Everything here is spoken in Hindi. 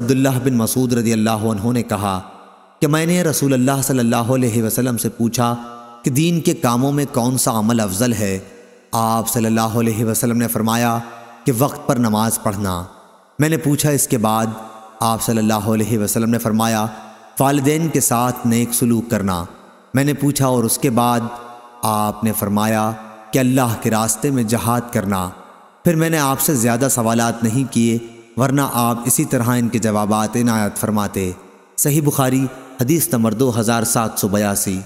अब्दुल्लाह बिन मसूद रदी अल्लाह उन्होंने कहा कि मैंने रसूल अल्लाह सल्लल्लाहु अलैहि वसल्लम से पूछा कि दीन के कामों में कौन सा अमल अफजल है आप सल्लल्लाहु अलैहि वसल्लम ने फरमाया कि वक्त पर नमाज पढ़ना मैंने पूछा इसके बाद आप सल्लल्लाहु अलैहि वसल्लम ने फरमाया वालदेन के साथ नेक सलूक करना मैंने पूछा और उसके बाद आपने फरमाया कि अल्लाह के रास्ते में जहाद करना फिर मैंने आपसे ज़्यादा सवालात नहीं किए ورنہ آپ اسی طرح ان کے جوابات عنایت فرماتے صحیح بخاری حدیث نمبر دو ہزار سات سو بیاسی